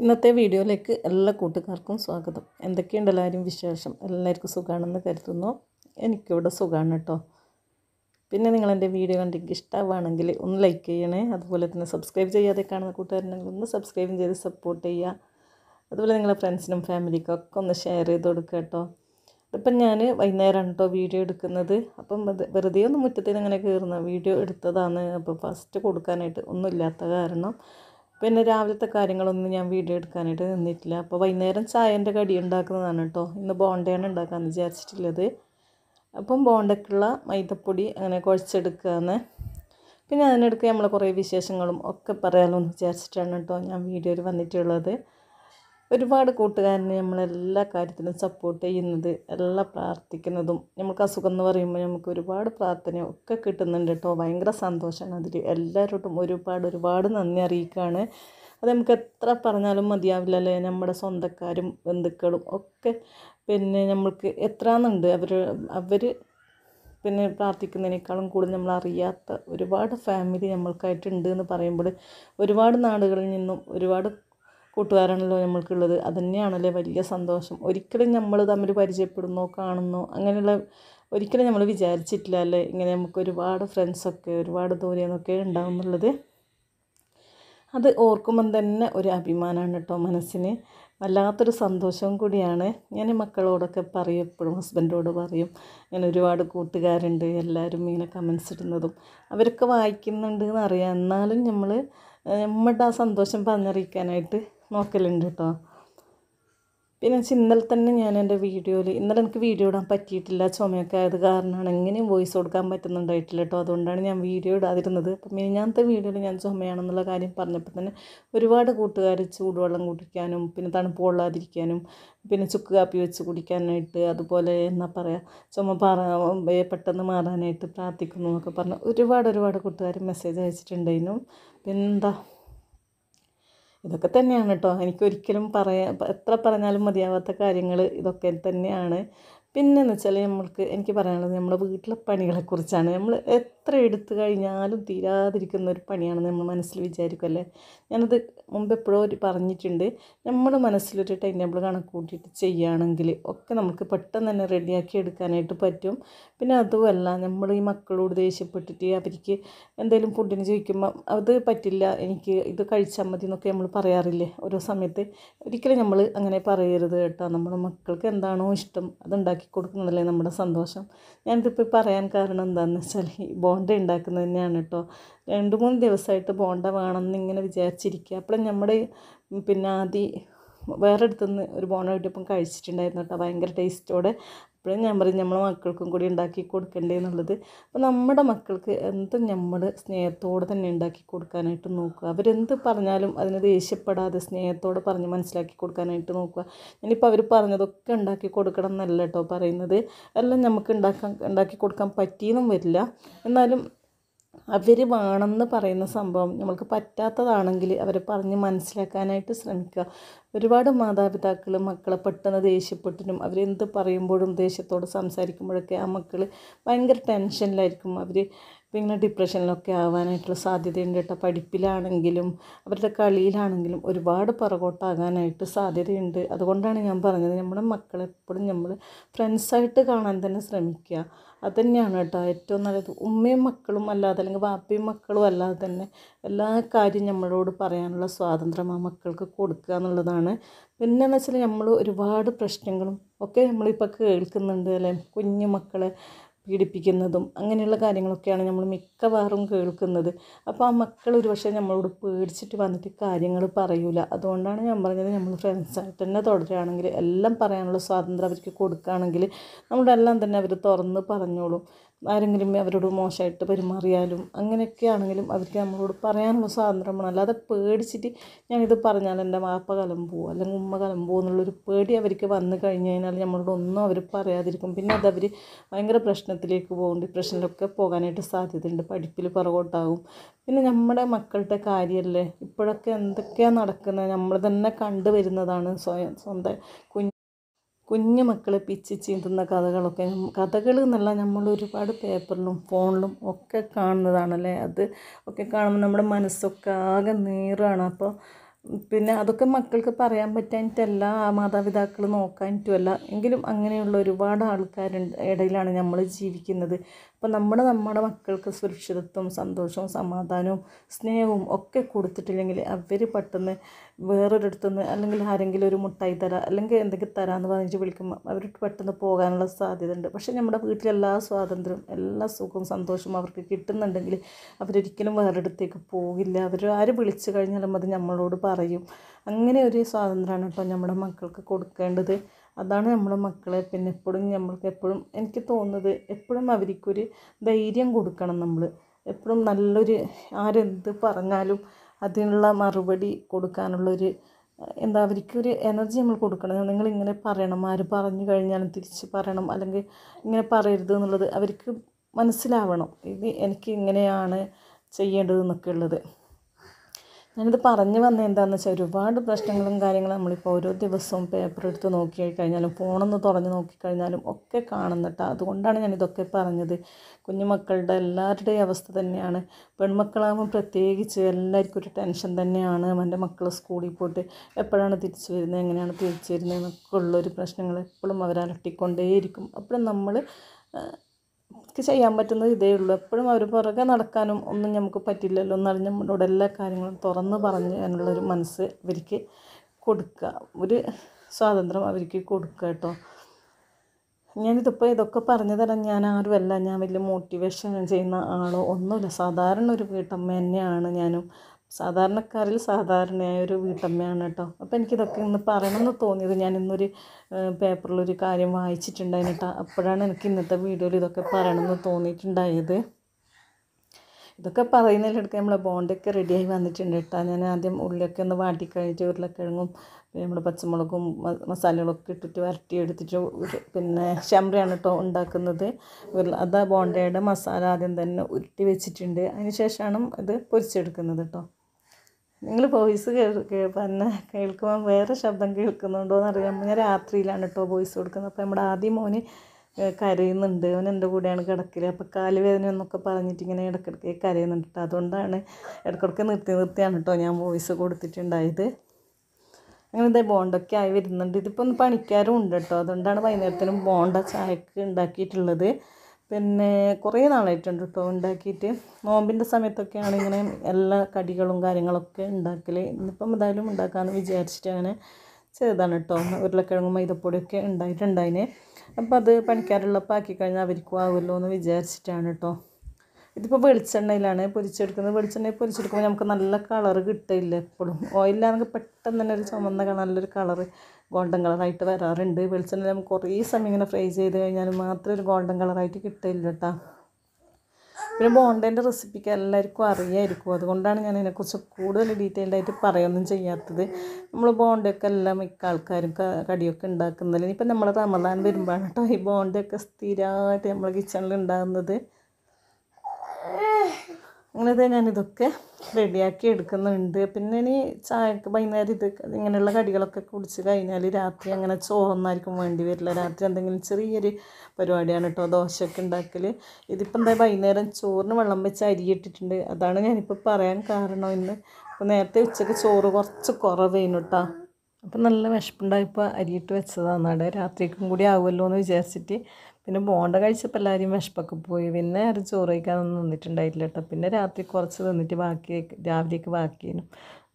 ഇന്നത്തെ വീഡിയോയിലേക്ക് എല്ലാ കൂട്ടുകാർക്കും സ്വാഗതം എന്തൊക്കെയുണ്ട് എല്ലാവരും വിശേഷം എല്ലാവർക്കും സുഖമാണെന്ന് കരുതുന്നു എനിക്കിവിടെ സുഖമാണ് കേട്ടോ പിന്നെ നിങ്ങൾ എൻ്റെ വീഡിയോ കണ്ടെങ്കിൽ ഇഷ്ടമാണെങ്കിൽ ഒന്ന് ലൈക്ക് ചെയ്യണേ അതുപോലെ തന്നെ സബ്സ്ക്രൈബ് ചെയ്യാതെ കാണുന്ന കൂട്ടുകാരുണ്ടെങ്കിൽ ഒന്ന് സബ്സ്ക്രൈബും ചെയ്ത് സപ്പോർട്ട് ചെയ്യുക അതുപോലെ നിങ്ങളെ ഫ്രണ്ട്സിനും ഫാമിലിക്കും ഒക്കെ ഒന്ന് ഷെയർ ചെയ്ത് കൊടുക്കുക കേട്ടോ ഇപ്പം ഞാൻ വൈകുന്നേരമാണ് കേട്ടോ വീഡിയോ എടുക്കുന്നത് അപ്പം വെറുതെ ഒന്ന് മുറ്റത്തിൽ നിന്ന് അങ്ങനെ കയറുന്ന വീഡിയോ എടുത്തതാണ് അപ്പോൾ ഫസ്റ്റ് കൊടുക്കാനായിട്ട് ഒന്നുമില്ലാത്ത കാരണം പിന്നെ രാവിലത്തെ കാര്യങ്ങളൊന്നും ഞാൻ വീഡിയോ എടുക്കാനായിട്ട് നിന്നിട്ടില്ല അപ്പോൾ വൈകുന്നേരം ചായൻ്റെ കടി ഉണ്ടാക്കുന്നതാണ് കേട്ടോ ഇന്ന് ബോണ്ടയാണ് ഉണ്ടാക്കാമെന്ന് വിചാരിച്ചിട്ടുള്ളത് അപ്പം ബോണ്ടയ്ക്കുള്ള മൈദപ്പൊടി അങ്ങനെ കുഴച്ചെടുക്കുകയെന്ന് പിന്നെ അതിനിടയ്ക്ക് നമ്മൾ കുറേ വിശേഷങ്ങളും ഒക്കെ പറയാമല്ലോ എന്ന് വിചാരിച്ചിട്ടാണ് കേട്ടോ ഞാൻ വീഡിയോയിൽ വന്നിട്ടുള്ളത് ഒരുപാട് കൂട്ടുകാരനെ നമ്മളെല്ലാ കാര്യത്തിലും സപ്പോർട്ട് ചെയ്യുന്നത് എല്ലാം പ്രാർത്ഥിക്കുന്നതും നമുക്ക് അസുഖം എന്ന് പറയുമ്പോൾ നമുക്ക് ഒരുപാട് പ്രാർത്ഥന ഒക്കെ കിട്ടുന്നുണ്ട് കേട്ടോ ഭയങ്കര സന്തോഷമാണ് അതിൽ എല്ലാവരോടും ഒരുപാട് ഒരുപാട് നന്ദി അറിയിക്കുകയാണ് അത് നമുക്ക് എത്ര പറഞ്ഞാലും മതിയാവില്ലല്ലേ നമ്മുടെ സ്വന്തക്കാരും ബന്ധുക്കളും ഒക്കെ പിന്നെ നമ്മൾക്ക് എത്രയെന്നുണ്ട് അവർ അവർ പിന്നെ പ്രാർത്ഥിക്കുന്നതിനേക്കാളും കൂടുതൽ നമ്മൾ അറിയാത്ത ഒരുപാട് ഫാമിലി നമ്മൾക്കായിട്ടുണ്ട് എന്ന് പറയുമ്പോൾ ഒരുപാട് നാടുകളിൽ നിന്നും ഒരുപാട് കൂട്ടുകാരാണല്ലോ നമ്മൾക്കുള്ളത് തന്നെയാണല്ലേ വലിയ സന്തോഷം ഒരിക്കലും നമ്മൾ തമ്മിൽ പരിചയപ്പെടുന്നോ കാണുന്നോ അങ്ങനെയുള്ള ഒരിക്കലും നമ്മൾ വിചാരിച്ചിട്ടില്ല അല്ലേ ഇങ്ങനെ നമുക്ക് ഒരുപാട് ഫ്രണ്ട്സൊക്കെ ഒരുപാട് ദൂരെന്നൊക്കെ ഉണ്ടാവും എന്നുള്ളത് അത് ഓർക്കുമ്പം തന്നെ ഒരു അഭിമാനമാണ് കേട്ടോ മനസ്സിന് വല്ലാത്തൊരു സന്തോഷവും കൂടിയാണ് ഞാൻ മക്കളോടൊക്കെ പറയും എപ്പോഴും ഹസ്ബൻഡോട് പറയും ഞാൻ ഒരുപാട് കൂട്ടുകാരുണ്ട് എല്ലാവരും ഇങ്ങനെ കമൻസ് ഇടുന്നതും അവരൊക്കെ വായിക്കുന്നുണ്ട് എന്നറിയാം എന്നാലും നമ്മൾ നമ്മുടെ ആ സന്തോഷം പറഞ്ഞറിയിക്കാനായിട്ട് നോക്കലുണ്ട് കേട്ടോ പിന്നെ വെച്ചാൽ ഇന്നലെ തന്നെ ഞാൻ എൻ്റെ വീഡിയോയിൽ ഇന്നലെ എനിക്ക് വീഡിയോ ഇടാൻ പറ്റിയിട്ടില്ല ചുമയൊക്കെ ആയത് കാരണമാണ് എങ്ങനെയും വോയിസ് കൊടുക്കാൻ പറ്റുന്നുണ്ടായിട്ടില്ല കേട്ടോ അതുകൊണ്ടാണ് ഞാൻ വീഡിയോ ഇടാതിരുന്നത് അപ്പം മിനിഞ്ഞാത്തെ വീഡിയോയിൽ ഞാൻ ചുമയാണെന്നുള്ള കാര്യം പറഞ്ഞപ്പോൾ തന്നെ ഒരുപാട് കൂട്ടുകാർ ചൂടുവെള്ളം കുടിക്കാനും പിന്നെ തണുപ്പ് കൊള്ളാതിരിക്കാനും പിന്നെ ചുക്ക് കാപ്പി വെച്ച് കുടിക്കാനായിട്ട് അതുപോലെ എന്നാ പറയുക ചുമ പറ പെട്ടെന്ന് മാറാനായിട്ട് പ്രാർത്ഥിക്കുന്നു എന്നൊക്കെ പറഞ്ഞ് ഒരുപാട് ഒരുപാട് കൂട്ടുകാർ മെസ്സേജ് അയച്ചിട്ടുണ്ടായിരുന്നു പിന്നെന്താ ഇതൊക്കെ തന്നെയാണ് കേട്ടോ എനിക്കൊരിക്കലും പറയാ എത്ര പറഞ്ഞാലും മതിയാവാത്ത കാര്യങ്ങൾ ഇതൊക്കെ തന്നെയാണ് എന്ന് വെച്ചാൽ നമ്മൾക്ക് എനിക്ക് പറയാനുള്ളത് നമ്മുടെ വീട്ടിലെ പണികളെക്കുറിച്ചാണ് നമ്മൾ എത്ര എടുത്തു കഴിഞ്ഞാലും തീരാതിരിക്കുന്ന ഒരു പണിയാണ് നമ്മൾ മനസ്സിൽ വിചാരിക്കുമല്ലേ ഞാനത് മുമ്പ് എപ്പോഴോ ഒരു പറഞ്ഞിട്ടുണ്ട് നമ്മുടെ മനസ്സിലൊരു ടൈം ടേബിൾ കണക്ക് കൂട്ടിയിട്ട് ചെയ്യുകയാണെങ്കിൽ ഒക്കെ നമുക്ക് പെട്ടെന്ന് തന്നെ റെഡിയാക്കി എടുക്കാനായിട്ട് പറ്റും പിന്നെ അതുമല്ല നമ്മൾ ഈ മക്കളോട് ദേഷ്യപ്പെട്ടിട്ട് അവർക്ക് എന്തെങ്കിലും ഫുഡിന് ചോദിക്കുമ്പോൾ അത് പറ്റില്ല എനിക്ക് ഇത് കഴിച്ചാൽ മതി എന്നൊക്കെ നമ്മൾ പറയാറില്ലേ ഓരോ സമയത്ത് ഒരിക്കലും നമ്മൾ അങ്ങനെ പറയരുത് കേട്ടോ നമ്മുടെ മക്കൾക്ക് എന്താണോ ഇഷ്ടം അതുണ്ടാക്കി കൊടുക്കുന്നതല്ലേ നമ്മുടെ സന്തോഷം ഞാനിതിപ്പോൾ പറയാൻ കാരണം എന്താണെന്ന് വെച്ചാൽ ഈ ബോണ്ട ഉണ്ടാക്കുന്നത് തന്നെയാണ് കേട്ടോ രണ്ട് മൂന്ന് ദിവസമായിട്ട് ബോണ്ട വേണമെന്ന് ഇങ്ങനെ വിചാരിച്ചിരിക്കുക അപ്പോൾ നമ്മുടെ പിന്നെ ആദ്യം വേറെ അടുത്തുനിന്ന് ഒരു ബോണ്ട കിട്ടിയപ്പം കഴിച്ചിട്ടുണ്ടായിരുന്നു കേട്ടോ ഭയങ്കര ടേസ്റ്റോടെ എപ്പോഴും ഞാൻ പറയും നമ്മളെ മക്കൾക്കും കൂടി ഉണ്ടാക്കി കൊടുക്കണ്ടേ എന്നുള്ളത് അപ്പോൾ നമ്മുടെ മക്കൾക്ക് എന്തും നമ്മൾ സ്നേഹത്തോടെ തന്നെ ഉണ്ടാക്കി കൊടുക്കാനായിട്ട് നോക്കുക അവരെന്ത് പറഞ്ഞാലും അതിന് ദേഷ്യപ്പെടാതെ സ്നേഹത്തോടെ പറഞ്ഞ് മനസ്സിലാക്കി കൊടുക്കാനായിട്ട് നോക്കുക ഞാനിപ്പോൾ അവർ പറഞ്ഞതൊക്കെ ഉണ്ടാക്കി കൊടുക്കണം എന്നല്ല കേട്ടോ പറയുന്നത് എല്ലാം നമുക്ക് ഉണ്ടാക്കാൻ ഉണ്ടാക്കി കൊടുക്കാൻ പറ്റിയെന്നും വരില്ല എന്നാലും അവർ വേണമെന്ന് പറയുന്ന സംഭവം നമ്മൾക്ക് പറ്റാത്തതാണെങ്കിൽ അവരെ പറഞ്ഞ് മനസ്സിലാക്കാനായിട്ട് ശ്രമിക്കുക ഒരുപാട് മാതാപിതാക്കൾ മക്കളെ പെട്ടെന്ന് ദേഷ്യപ്പെട്ടിനും അവരെന്ത് പറയുമ്പോഴും ദേഷ്യത്തോട് സംസാരിക്കുമ്പോഴൊക്കെ ആ മക്കൾ ഭയങ്കര ടെൻഷനിലായിരിക്കും അവർ അപ്പോൾ ഇങ്ങനെ ഡിപ്രഷനിലൊക്കെ ആവാനായിട്ടുള്ള സാധ്യതയുണ്ട് കേട്ടോ പഠിപ്പിലാണെങ്കിലും അവരുടെ കളിയിലാണെങ്കിലും ഒരുപാട് പുറകോട്ടാകാനായിട്ട് സാധ്യതയുണ്ട് അതുകൊണ്ടാണ് ഞാൻ പറഞ്ഞത് നമ്മുടെ മക്കളെപ്പോഴും നമ്മൾ ഫ്രണ്ട്സായിട്ട് കാണാൻ തന്നെ ശ്രമിക്കുക തന്നെയാണ് കേട്ടോ ഏറ്റവും നല്ലത് ഉമ്മയും മക്കളും അല്ലാതെ അല്ലെങ്കിൽ വാപ്പയും മക്കളും അല്ലാതെ തന്നെ എല്ലാ കാര്യം നമ്മളോട് പറയാനുള്ള സ്വാതന്ത്ര്യം ആ മക്കൾക്ക് കൊടുക്കുക എന്നുള്ളതാണ് പിന്നെ എന്ന് വെച്ചാൽ നമ്മൾ ഒരുപാട് പ്രശ്നങ്ങളും ഒക്കെ നമ്മളിപ്പോൾ കേൾക്കുന്നുണ്ട് അല്ലേ കുഞ്ഞു മക്കളെ പീഡിപ്പിക്കുന്നതും അങ്ങനെയുള്ള കാര്യങ്ങളൊക്കെയാണ് നമ്മൾ മിക്കവാറും കേൾക്കുന്നത് അപ്പോൾ ആ മക്കൾ ഒരു പക്ഷേ നമ്മളോട് പേടിച്ചിട്ട് വന്നിട്ട് കാര്യങ്ങൾ പറയൂല അതുകൊണ്ടാണ് ഞാൻ പറഞ്ഞത് നമ്മൾ ഫ്രണ്ട്സായിട്ട് തന്നെ തുടരുകയാണെങ്കിൽ എല്ലാം പറയാനുള്ള സ്വാതന്ത്ര്യം അവർക്ക് കൊടുക്കുകയാണെങ്കിൽ നമ്മളെല്ലാം തന്നെ അവർ തുറന്ന് പറഞ്ഞോളും ആരെങ്കിലും അവരോട് മോശമായിട്ട് പെരുമാറിയാലും അങ്ങനെയൊക്കെ ആണെങ്കിലും അവർക്ക് നമ്മളോട് പറയാനുള്ള സ്വാതന്ത്ര്യം വേണം അല്ലാതെ പേടിച്ചിട്ട് ഞാനിത് പറഞ്ഞാൽ എൻ്റെ വാപ്പ കലമ്പോ അല്ലെങ്കിൽ ഉമ്മ കലം കലമ്പോ എന്നുള്ളൊരു പേടി അവർക്ക് വന്നു കഴിഞ്ഞു കഴിഞ്ഞാൽ നമ്മളോട് ഒന്നും അവർ പറയാതിരിക്കും പിന്നെ അത് അവർ ഭയങ്കര പ്രശ്നത്തിലേക്ക് പോകും ഡിപ്രഷനിലൊക്കെ പോകാനായിട്ട് സാധ്യതയുണ്ട് പഠിപ്പിൽ പുറകോട്ടാകും പിന്നെ നമ്മുടെ മക്കളുടെ കാര്യമല്ലേ ഇപ്പോഴൊക്കെ എന്തൊക്കെയാണ് നടക്കുന്നത് നമ്മൾ തന്നെ കണ്ടുവരുന്നതാണ് സ്വയം സ്വന്തം കുഞ്ഞ് കുഞ്ഞു മക്കൾ പിച്ചി ചീന്തുന്ന കഥകളൊക്കെ കഥകൾ എന്നല്ല നമ്മൾ ഒരുപാട് പേപ്പറിലും ഫോണിലും ഒക്കെ കാണുന്നതാണല്ലേ അത് ഒക്കെ കാണുമ്പോൾ നമ്മുടെ മനസ്സൊക്കെ ആകെ നീറാണ് അപ്പോൾ പിന്നെ അതൊക്കെ മക്കൾക്ക് പറയാൻ പറ്റാനിട്ടല്ല മാതാപിതാക്കൾ നോക്കാനിട്ടുമല്ല എങ്കിലും അങ്ങനെയുള്ള ഒരുപാട് ആൾക്കാരുണ്ട് ഇടയിലാണ് നമ്മൾ ജീവിക്കുന്നത് അപ്പോൾ നമ്മൾ നമ്മുടെ മക്കൾക്ക് സുരക്ഷിതത്വം സന്തോഷവും സമാധാനവും സ്നേഹവും ഒക്കെ കൊടുത്തിട്ടില്ലെങ്കിൽ അവർ പെട്ടെന്ന് വേറൊരിടത്തു നിന്ന് അല്ലെങ്കിൽ ആരെങ്കിലും ഒരു മുട്ടായി തരാം അല്ലെങ്കിൽ എന്തെങ്കിലും തരാമെന്ന് പറഞ്ഞിട്ട് വിളിക്കുമ്പോൾ അവർ പെട്ടെന്ന് പോകാനുള്ള ഉണ്ട് പക്ഷേ നമ്മുടെ വീട്ടിലെല്ലാ സ്വാതന്ത്ര്യവും എല്ലാ സുഖവും സന്തോഷവും അവർക്ക് കിട്ടുന്നുണ്ടെങ്കിൽ അവരൊരിക്കലും വേറൊരിടത്തേക്ക് പോകില്ല അവർ ആര് വിളിച്ചു കഴിഞ്ഞാലും അത് നമ്മളോട് പറയും അങ്ങനെ ഒരു സ്വാതന്ത്ര്യമാണ് കേട്ടോ നമ്മുടെ മക്കൾക്ക് കൊടുക്കേണ്ടത് അതാണ് നമ്മുടെ മക്കളെ പിന്നെ എപ്പോഴും നമ്മൾക്ക് എപ്പോഴും എനിക്ക് തോന്നുന്നത് എപ്പോഴും അവർക്കൊരു ധൈര്യം കൊടുക്കണം നമ്മൾ എപ്പോഴും നല്ലൊരു ആരെന്ത് പറഞ്ഞാലും അതിനുള്ള മറുപടി കൊടുക്കാനുള്ളൊരു എന്താ അവർക്കൊരു എനർജി നമ്മൾ കൊടുക്കണം നിങ്ങളിങ്ങനെ പറയണം ആര് പറഞ്ഞു കഴിഞ്ഞാലും തിരിച്ച് പറയണം അല്ലെങ്കിൽ ഇങ്ങനെ പറയരുത് എന്നുള്ളത് അവർക്ക് മനസ്സിലാവണം ഇത് എനിക്ക് ഇങ്ങനെയാണ് ചെയ്യേണ്ടതെന്നൊക്കെ ഉള്ളത് ഞാനിത് പറഞ്ഞു വന്നത് എന്താണെന്ന് വെച്ചാൽ ഒരുപാട് പ്രശ്നങ്ങളും കാര്യങ്ങളും നമ്മളിപ്പോൾ ഓരോ ദിവസവും പേപ്പർ എടുത്ത് നോക്കി കഴിഞ്ഞാലും ഫോണൊന്ന് തുറഞ്ഞ് നോക്കിക്കഴിഞ്ഞാലും ഒക്കെ കാണുന്നിട്ട് അതുകൊണ്ടാണ് ഞാൻ ഇതൊക്കെ പറഞ്ഞത് കുഞ്ഞുമക്കളുടെ എല്ലാവരുടെയും അവസ്ഥ തന്നെയാണ് പെൺമക്കളാകുമ്പോൾ പ്രത്യേകിച്ച് എല്ലാവർക്കും ഒരു ടെൻഷൻ തന്നെയാണ് എൻ്റെ മക്കൾ സ്കൂളിൽ പോയിട്ട് എപ്പോഴാണ് തിരിച്ചു വരുന്നത് എങ്ങനെയാണ് തിരിച്ചു വരുന്നത് എന്നൊക്കെ ഉള്ളൊരു പ്രശ്നങ്ങൾ എപ്പോഴും അവരലട്ടിക്കൊണ്ടേയിരിക്കും അപ്പോഴും നമ്മൾ ടാസ്ക് ചെയ്യാൻ പറ്റുന്നത് ഇതേ ഉള്ളൂ എപ്പോഴും അവർ പുറകെ നടക്കാനും ഒന്നും നമുക്ക് പറ്റില്ലല്ലോ എന്നാലും നമ്മളോട് എല്ലാ കാര്യങ്ങളും തുറന്ന് പറഞ്ഞ് എന്നുള്ളൊരു മനസ്സ് അവർക്ക് കൊടുക്കുക ഒരു സ്വാതന്ത്ര്യം അവർക്ക് കൊടുക്കുക കേട്ടോ ഞാനിതിപ്പോൾ ഇതൊക്കെ പറഞ്ഞു തരാം ഞാൻ ആരുമല്ല ഞാൻ വലിയ മോട്ടിവേഷൻ ചെയ്യുന്ന ആളോ ഒന്നുമില്ല സാധാരണ ഒരു വീട്ടമ്മ തന്നെയാണ് ഞാനും സാധാരണക്കാരിൽ സാധാരണയായ ഒരു വീട്ടമ്മയാണ് കേട്ടോ അപ്പോൾ എനിക്കിതൊക്കെ ഇന്ന് പറയണമെന്ന് തോന്നിയത് ഞാൻ ഇന്നൊരു പേപ്പറിലൊരു കാര്യം വായിച്ചിട്ടുണ്ടായിരുന്നു കേട്ടോ അപ്പോഴാണ് എനിക്ക് ഇന്നത്തെ വീഡിയോയിൽ ഇതൊക്കെ പറയണമെന്ന് തോന്നിയിട്ടുണ്ടായത് ഇതൊക്കെ പറയുന്നതിലെടുക്കാൻ നമ്മളെ ബോണ്ടൊക്കെ റെഡിയായി വന്നിട്ടുണ്ട് കേട്ടോ ഞാൻ ആദ്യം ഉള്ളിയൊക്കെ ഒന്ന് വാട്ടി കഴിഞ്ഞിട്ട് ഉരുളക്കിഴങ്ങും നമ്മുടെ പച്ചമുളകും മസാലകളൊക്കെ ഇട്ടിട്ട് വരട്ടി എടുത്തിട്ട് പിന്നെ ശമ്പറയാണ് കേട്ടോ ഉണ്ടാക്കുന്നത് അതാ ബോണ്ടയുടെ മസാല ആദ്യം തന്നെ ഉരുട്ടി വെച്ചിട്ടുണ്ട് അതിന് ശേഷമാണ് ഇത് പൊരിച്ചെടുക്കുന്നത് കേട്ടോ നിങ്ങൾ വോയിസ് പിന്നെ കേൾക്കുമ്പോൾ വേറെ ശബ്ദം കേൾക്കുന്നുണ്ടോ അറിയാൻ ഞാൻ രാത്രിയിലാണ് കേട്ടോ വോയിസ് കൊടുക്കുന്നത് അപ്പോൾ നമ്മുടെ ആദ്യം മോന് കരയുന്നുണ്ട് അവൻ എൻ്റെ കൂടെയാണ് കിടക്കൽ അപ്പോൾ കാലുവേദന എന്നൊക്കെ പറഞ്ഞിട്ട് ഇങ്ങനെ ഇടയ്ക്കിടയ്ക്ക് കരയുന്നുണ്ട് കേട്ടോ അതുകൊണ്ടാണ് ഇടയ്ക്കിടയ്ക്ക് നിർത്തി നിർത്തിയാണ് കേട്ടോ ഞാൻ വോയിസ് കൊടുത്തിട്ടുണ്ടായത് അങ്ങനെ ഇതേ ബോണ്ടൊക്കെ ആയി വരുന്നുണ്ട് ഇതിപ്പോൾ ഒന്ന് പണിക്കാരും ഉണ്ട് കേട്ടോ അതുകൊണ്ടാണ് വൈകുന്നേരത്തിനും ബോണ്ട ചായക്ക് ഉണ്ടാക്കിയിട്ടുള്ളത് പിന്നെ കുറേ നാളായിട്ടുണ്ട് കേട്ടോ ഉണ്ടാക്കിയിട്ട് നോമ്പിൻ്റെ സമയത്തൊക്കെയാണ് ഇങ്ങനെ എല്ലാ കടികളും കാര്യങ്ങളൊക്കെ ഉണ്ടാക്കൽ ഇന്നിപ്പം എന്തായാലും ഉണ്ടാക്കാമെന്ന് വിചാരിച്ചിട്ട് അങ്ങനെ ചെയ്താണ് കേട്ടോ ഉരുളക്കിഴങ്ങും മൈദപ്പൊടിയൊക്കെ ഉണ്ടായിട്ടുണ്ടായിന് അപ്പോൾ അത് പണിക്കാരുള്ളപ്പോൾ ആക്കി കഴിഞ്ഞാൽ അവർക്കും ആവുമല്ലോ എന്ന് വിചാരിച്ചിട്ടാണ് കേട്ടോ ഇതിപ്പോൾ വെളിച്ചെണ്ണയിലാണ് പൊരിച്ചെടുക്കുന്നത് വെളിച്ചെണ്ണയിൽ പൊരിച്ചെടുക്കുമ്പോൾ നമുക്ക് നല്ല കളർ കിട്ടില്ല എപ്പോഴും ഓയിലാണെങ്കിൽ പെട്ടെന്ന് തന്നെ ഒരു ചുമന്ന നല്ലൊരു കളർ ഗോൾഡൻ കളറായിട്ട് വരാറുണ്ട് വെളിച്ചെണ്ണ നമുക്ക് കുറേ സമയം ഇങ്ങനെ ഫ്രൈ ചെയ്ത് കഴിഞ്ഞാൽ മാത്രമേ ഒരു ഗോൾഡൻ കളറായിട്ട് കിട്ടില്ല കേട്ടോ പിന്നെ ബോണ്ടേൻ്റെ റെസിപ്പിക്ക് എല്ലാവർക്കും അറിയായിരിക്കും അതുകൊണ്ടാണ് ഞാൻ അതിനെക്കുറിച്ച് കൂടുതൽ ഡീറ്റെയിൽഡ് ആയിട്ട് പറയൊന്നും ചെയ്യാത്തത് നമ്മൾ ബോണ്ടയൊക്കെ എല്ലാം മിക്ക ആൾക്കാരും കടിയൊക്കെ ഉണ്ടാക്കുന്നതിൽ ഇപ്പം നമ്മൾ റമദാൻ വരുമ്പോഴാണ് കേട്ടോ ഈ ബോണ്ടയൊക്കെ സ്ഥിരമായിട്ട് നമ്മൾ കിച്ചണിൽ ഉണ്ടാകുന്നത് അങ്ങനെ തന്നെ ഞാനിതൊക്കെ റെഡിയാക്കി എടുക്കുന്നുണ്ട് പിന്നെ ഇനി ചായക്ക് വൈകുന്നേരം ഇത് ഇങ്ങനെയുള്ള കടികളൊക്കെ കുടിച്ച് കഴിഞ്ഞാൽ രാത്രി അങ്ങനെ ചോന്നായിരിക്കും വേണ്ടി വരില്ല രാത്രി എന്തെങ്കിലും ചെറിയൊരു പരിപാടിയാണ് കേട്ടോ ദോശയൊക്കെ ഉണ്ടാക്കൽ ഇതിപ്പോൾ എന്താ വൈകുന്നേരം ചോറിന് വെള്ളം വെച്ച് ഇട്ടിട്ടുണ്ട് അതാണ് ഞാനിപ്പോൾ പറയാൻ കാരണം ഇന്ന് അപ്പോൾ നേരത്തെ ഉച്ചയ്ക്ക് ചോറ് കുറച്ച് കുറവേനു കേട്ടോ അപ്പം നല്ല വിശപ്പുണ്ടായപ്പോൾ അരിയിട്ട് വെച്ചതാണ് അവിടെ രാത്രിക്കും കൂടി ആവുമല്ലോ എന്ന് വിചാരിച്ചിട്ട് പിന്നെ ബോണ്ട കഴിച്ചപ്പോൾ എല്ലാവരും വിഷപ്പൊക്കെ പോയി പിന്നെ ആരും ചോറ് കഴിക്കാനൊന്നും നിന്നിട്ടുണ്ടായിട്ടില്ല കേട്ടോ പിന്നെ രാത്രി കുറച്ച് നിന്നിട്ട് ബാക്കി രാവിലേക്ക് ബാക്കിയേനു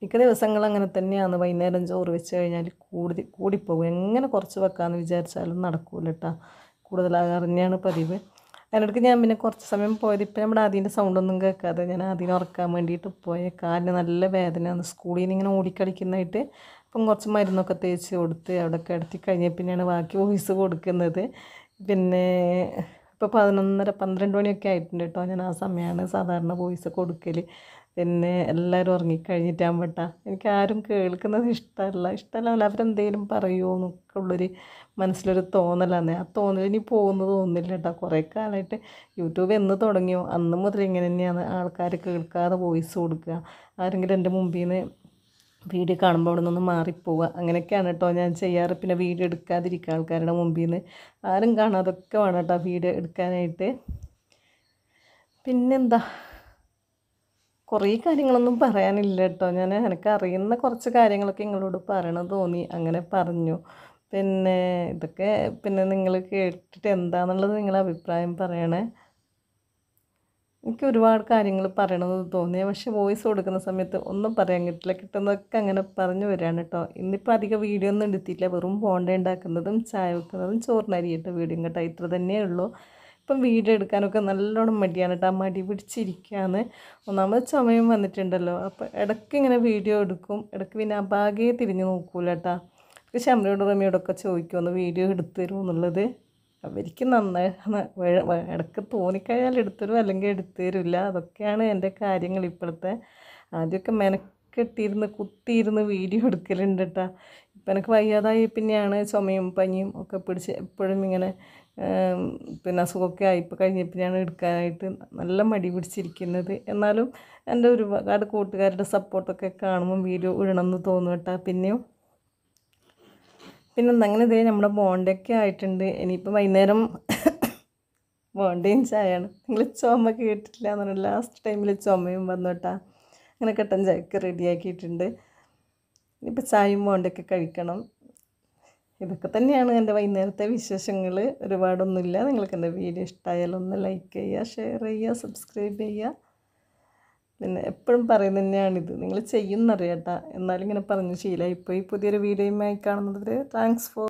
മിക്ക ദിവസങ്ങൾ അങ്ങനെ തന്നെയാണ് വൈകുന്നേരം ചോറ് വെച്ച് കഴിഞ്ഞാൽ കൂടി കൂടിപ്പോകും എങ്ങനെ കുറച്ച് വെക്കാമെന്ന് വിചാരിച്ചാലും നടക്കൂല കേട്ടോ കൂടുതലാകാൻ തന്നെയാണ് പതിവ് അതിനിടയ്ക്ക് ഞാൻ പിന്നെ കുറച്ച് സമയം പോയത് ഇപ്പം നമ്മുടെ ആദ്യൻ്റെ സൗണ്ടൊന്നും കേൾക്കാതെ ഞാൻ ആദ്യം ഉറക്കാൻ വേണ്ടിയിട്ട് പോയ കാലിന് നല്ല വേദനയാണ് സ്കൂളിൽ നിന്ന് ഇങ്ങനെ ഓടിക്കളിക്കുന്നതായിട്ട് അപ്പം കുറച്ച് മരുന്നൊക്കെ തേച്ച് കൊടുത്ത് അവിടെ കിടത്തി കഴിഞ്ഞ പിന്നെയാണ് ബാക്കി വോയിസ് കൊടുക്കുന്നത് പിന്നെ ഇപ്പോൾ പതിനൊന്നര പന്ത്രണ്ട് മണിയൊക്കെ ആയിട്ടുണ്ട് കേട്ടോ ഞാൻ ആ സമയമാണ് സാധാരണ വോയിസ് കൊടുക്കൽ പിന്നെ എല്ലാവരും ഉറങ്ങിക്കഴിഞ്ഞിട്ടാൻ കേട്ടോ എനിക്ക് ആരും കേൾക്കുന്നത് ഇഷ്ടമല്ല ഇഷ്ടമല്ല അവരെന്തെങ്കിലും പറയുമോ എന്നൊക്കെ ഉള്ളൊരു മനസ്സിലൊരു തോന്നലാണ് ആ തോന്നൽ ഇനി പോകുന്നു തോന്നില്ല കേട്ടോ കുറേ കാലമായിട്ട് യൂട്യൂബ് എന്ന് തുടങ്ങിയോ അന്ന് മുതൽ ഇങ്ങനെ തന്നെയാണ് ആൾക്കാർ കേൾക്കാതെ വോയിസ് കൊടുക്കുക ആരെങ്കിലും എൻ്റെ മുമ്പിൽ നിന്ന് വീഡിയോ കാണുമ്പോൾ അവിടെ നിന്ന് മാറിപ്പോവുക അങ്ങനെയൊക്കെയാണ് കേട്ടോ ഞാൻ ചെയ്യാറ് പിന്നെ വീഡിയോ എടുക്കാതിരിക്കുക ആൾക്കാരുടെ മുമ്പിൽ നിന്ന് ആരും കാണാതൊക്കെ വേണം കേട്ടോ വീഡിയോ എടുക്കാനായിട്ട് പിന്നെന്താ കുറേ കാര്യങ്ങളൊന്നും പറയാനില്ല കേട്ടോ ഞാൻ എനിക്ക് അറിയുന്ന കുറച്ച് കാര്യങ്ങളൊക്കെ നിങ്ങളോട് പറയണം തോന്നി അങ്ങനെ പറഞ്ഞു പിന്നെ ഇതൊക്കെ പിന്നെ നിങ്ങൾ കേട്ടിട്ട് എന്താണെന്നുള്ളത് നിങ്ങളുടെ അഭിപ്രായം പറയണേ എനിക്ക് ഒരുപാട് കാര്യങ്ങൾ പറയണമെന്ന് തോന്നി പക്ഷെ വോയിസ് കൊടുക്കുന്ന സമയത്ത് ഒന്നും പറയാൻ കിട്ടില്ല കിട്ടുന്നതൊക്കെ അങ്ങനെ പറഞ്ഞു വരികയാണ് കേട്ടോ ഇന്നിപ്പോൾ അധികം വീഡിയോ ഒന്നും എടുത്തിട്ടില്ല വെറും പോണ്ട ഉണ്ടാക്കുന്നതും ചായ വെക്കുന്നതും ചോറിനരിയിട്ട വീഡിയോ കേട്ടോ ഇത്ര തന്നെ ഉള്ളൂ ഇപ്പം വീഡിയോ എടുക്കാനൊക്കെ നല്ലോണം മടിയാണ് കേട്ടോ മടി പിടിച്ചിരിക്കുകയാണ് ഒന്നാമത് ചുമയും വന്നിട്ടുണ്ടല്ലോ അപ്പം ഇടയ്ക്ക് ഇങ്ങനെ വീഡിയോ എടുക്കും ഇടയ്ക്ക് പിന്നെ അഭാഗേ തിരിഞ്ഞ് നോക്കൂല കേട്ടോ ശമനയോട് റമിയോടൊക്കെ ചോദിക്കുമെന്ന് വീഡിയോ എടുത്തു തരുമോ എന്നുള്ളത് അവർക്ക് നന്നായി ഇടയ്ക്ക് തോന്നിക്കഴിഞ്ഞാൽ എടുത്തരും അല്ലെങ്കിൽ എടുത്തുതരില്ല അതൊക്കെയാണ് എൻ്റെ കാര്യങ്ങൾ ഇപ്പോഴത്തെ ആദ്യമൊക്കെ മെനക്കെട്ടിരുന്ന് കുത്തിയിരുന്ന് വീഡിയോ എടുക്കലുണ്ട് കേട്ടോ ഇപ്പം എനിക്ക് വയ്യാതായി പിന്നെയാണ് ചുമയും പനിയും ഒക്കെ പിടിച്ച് എപ്പോഴും ഇങ്ങനെ പിന്നെ അസുഖമൊക്കെ ആയിപ്പോൾ പിന്നെയാണ് എടുക്കാനായിട്ട് നല്ല മടി പിടിച്ചിരിക്കുന്നത് എന്നാലും എൻ്റെ ഒരുപാട് കൂട്ടുകാരുടെ സപ്പോർട്ടൊക്കെ കാണുമ്പോൾ വീഡിയോ ഇടണമെന്ന് തോന്നും കേട്ടോ പിന്നെയും പിന്നെ അങ്ങനെ ഇതേ നമ്മുടെ ബോണ്ടൊക്കെ ആയിട്ടുണ്ട് ഇനിയിപ്പോൾ വൈകുന്നേരം ബോണ്ടയും ചായയാണ് നിങ്ങൾ ചുമ കേട്ടിട്ടില്ല എന്ന് പറഞ്ഞാൽ ലാസ്റ്റ് ടൈമിൽ ചുമയും കേട്ടാ അങ്ങനെ കട്ടൻ ചായക്ക് റെഡിയാക്കിയിട്ടുണ്ട് ഇനിയിപ്പോൾ ചായയും ബോണ്ടൊക്കെ കഴിക്കണം ഇതൊക്കെ തന്നെയാണ് എൻ്റെ വൈകുന്നേരത്തെ വിശേഷങ്ങൾ ഒരുപാടൊന്നുമില്ല നിങ്ങൾക്ക് എൻ്റെ വീഡിയോ ഇഷ്ടമായാലൊന്ന് ലൈക്ക് ചെയ്യുക ഷെയർ ചെയ്യുക സബ്സ്ക്രൈബ് ചെയ്യുക പിന്നെ എപ്പോഴും തന്നെയാണ് തന്നെയാണിത് നിങ്ങൾ ചെയ്യുന്നറിയാട്ടാ എന്നാലും ഇങ്ങനെ പറഞ്ഞു ശീലമായി ഇപ്പോൾ ഈ പുതിയൊരു വീഡിയോയുമായി കാണുന്നത് താങ്ക്സ് ഫോർ